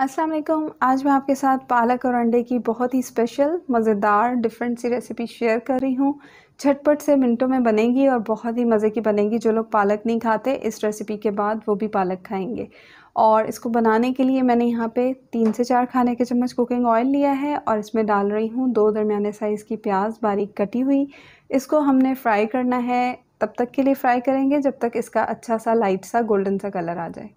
अस्सलाम वालेकुम आज मैं आपके साथ पालक और अंडे की बहुत ही स्पेशल मज़ेदार डिफरेंट सी रेसिपी शेयर कर रही हूँ झटपट से मिनटों में बनेगी और बहुत ही मज़े की बनेगी जो लोग पालक नहीं खाते इस रेसिपी के बाद वो भी पालक खाएंगे और इसको बनाने के लिए मैंने यहाँ पे तीन से चार खाने के चम्मच कुकिंग ऑयल लिया है और इसमें डाल रही हूँ दो दरमियाने साइज़ की प्याज बारीक कटी हुई इसको हमने फ्राई करना है तब तक के लिए फ्राई करेंगे जब तक इसका अच्छा सा लाइट सा गोल्डन सा कलर आ जाए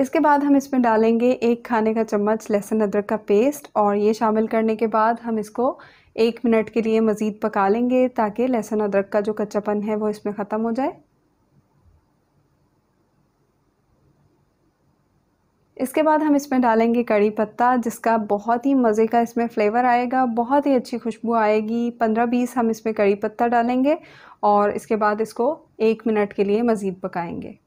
इसके बाद हम इसमें डालेंगे एक खाने का चम्मच लहसुन अदरक का पेस्ट और ये शामिल करने के बाद हम इसको एक मिनट के लिए मज़ीद पका लेंगे ताकि लहसुन अदरक का जो कच्चापन है वो इसमें ख़त्म हो जाए इसके बाद हम इसमें डालेंगे कड़ी पत्ता जिसका बहुत ही मज़े का इसमें फ्लेवर आएगा बहुत ही अच्छी खुशबू आएगी पंद्रह बीस हम इसमें कड़ी पत्ता डालेंगे और इसके बाद इसको एक मिनट के लिए मज़ीद पकाएंगे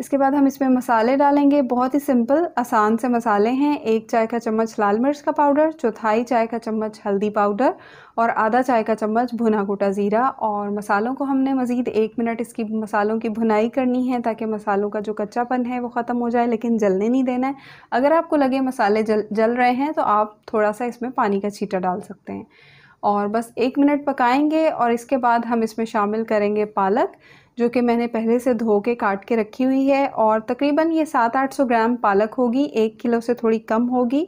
इसके बाद हम इसमें मसाले डालेंगे बहुत ही सिंपल आसान से मसाले हैं एक चाय का चम्मच लाल मिर्च का पाउडर चौथाई चाय का चम्मच हल्दी पाउडर और आधा चाय का चम्मच भुना कोटा ज़ीरा और मसालों को हमने मज़ीद एक मिनट इसकी मसालों की भुनाई करनी है ताकि मसालों का जो कच्चापन है वो ख़त्म हो जाए लेकिन जलने नहीं देना है अगर आपको लगे मसाले जल जल रहे हैं तो आप थोड़ा सा इसमें पानी का छीटा डाल सकते हैं और बस एक मिनट पकाएंगे और इसके बाद हम इसमें शामिल करेंगे पालक जो कि मैंने पहले से धो के काट के रखी हुई है और तकरीबन ये सात आठ सौ ग्राम पालक होगी एक किलो से थोड़ी कम होगी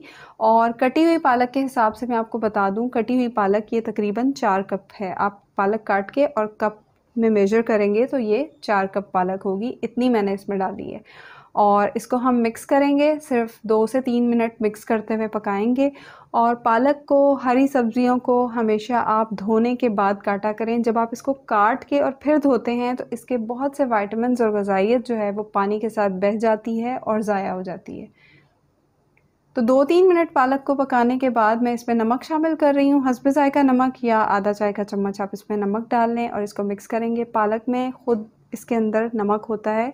और कटी हुई पालक के हिसाब से मैं आपको बता दूं कटी हुई पालक ये तकरीबन चार कप है आप पालक काट के और कप में मेजर करेंगे तो ये चार कप पालक होगी इतनी मैंने इसमें डाली है और इसको हम मिक्स करेंगे सिर्फ दो से तीन मिनट मिक्स करते हुए पकाएंगे और पालक को हरी सब्जियों को हमेशा आप धोने के बाद काटा करें जब आप इसको काट के और फिर धोते हैं तो इसके बहुत से वाइटमिन और गजाइत जो है वो पानी के साथ बह जाती है और ज़ाया हो जाती है तो दो तीन मिनट पालक को पकाने के बाद मैं इसमें नमक शामिल कर रही हूँ हंसबे का नमक या आधा चाय का चम्मच आप इसमें नमक डाल लें और इसको मिक्स करेंगे पालक में ख़ुद इसके अंदर नमक होता है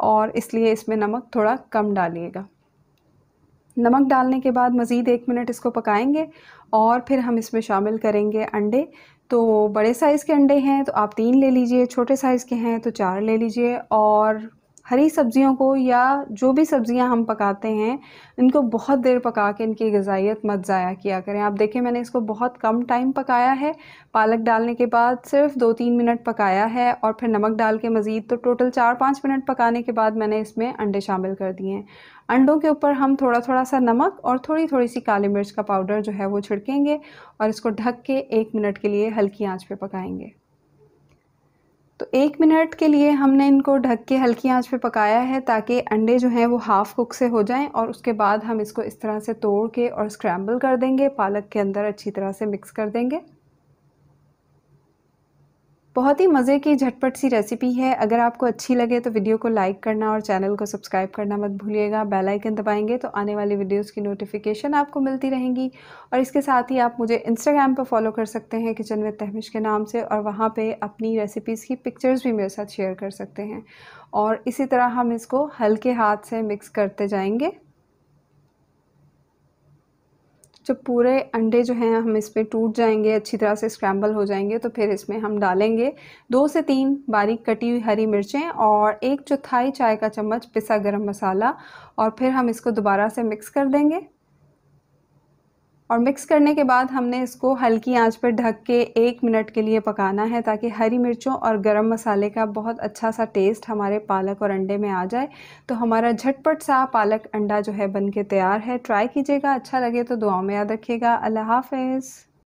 और इसलिए इसमें नमक थोड़ा कम डालिएगा नमक डालने के बाद मज़ीद एक मिनट इसको पकाएंगे और फिर हम इसमें शामिल करेंगे अंडे तो बड़े साइज़ के अंडे हैं तो आप तीन ले लीजिए छोटे साइज़ के हैं तो चार ले लीजिए और हरी सब्जियों को या जो भी सब्जियां हम पकाते हैं इनको बहुत देर पका के इनकी गजाइत मत ज़ाया किया करें आप देखें मैंने इसको बहुत कम टाइम पकाया है पालक डालने के बाद सिर्फ दो तीन मिनट पकाया है और फिर नमक डाल के मज़ीद तो टोटल चार पाँच मिनट पकाने के बाद मैंने इसमें अंडे शामिल कर दिए हैं अंडों के ऊपर हम थोड़ा थोड़ा सा नमक और थोड़ी थोड़ी सी काली मिर्च का पाउडर जो है वो छिड़केंगे और इसको ढक के एक मिनट के लिए हल्की आँच पर पकाएँगे तो एक मिनट के लिए हमने इनको ढक के हल्की आंच पे पकाया है ताकि अंडे जो हैं वो हाफ़ कुक से हो जाएं और उसके बाद हम इसको इस तरह से तोड़ के और स्क्रैम्बल कर देंगे पालक के अंदर अच्छी तरह से मिक्स कर देंगे बहुत ही मज़े की झटपट सी रेसिपी है अगर आपको अच्छी लगे तो वीडियो को लाइक करना और चैनल को सब्सक्राइब करना मत भूलिएगा बेल आइकन दबाएंगे तो आने वाली वीडियोस की नोटिफिकेशन आपको मिलती रहेंगी और इसके साथ ही आप मुझे इंस्टाग्राम पर फॉलो कर सकते हैं किचन विद तहमिश के नाम से और वहाँ पर अपनी रेसिपीज़ की पिक्चर्स भी मेरे साथ शेयर कर सकते हैं और इसी तरह हम इसको हल्के हाथ से मिक्स करते जाएंगे जब पूरे अंडे जो हैं हम इसमें टूट जाएंगे अच्छी तरह से स्क्रैम्बल हो जाएंगे तो फिर इसमें हम डालेंगे दो से तीन बारीक कटी हुई हरी मिर्चें और एक चौथाई चाय का चम्मच पिसा गरम मसाला और फिर हम इसको दोबारा से मिक्स कर देंगे और मिक्स करने के बाद हमने इसको हल्की आंच पर ढक के एक मिनट के लिए पकाना है ताकि हरी मिर्चों और गरम मसाले का बहुत अच्छा सा टेस्ट हमारे पालक और अंडे में आ जाए तो हमारा झटपट सा पालक अंडा जो है बन के तैयार है ट्राई कीजिएगा अच्छा लगे तो दुआ में याद रखिएगा अल्लाह हाफिज़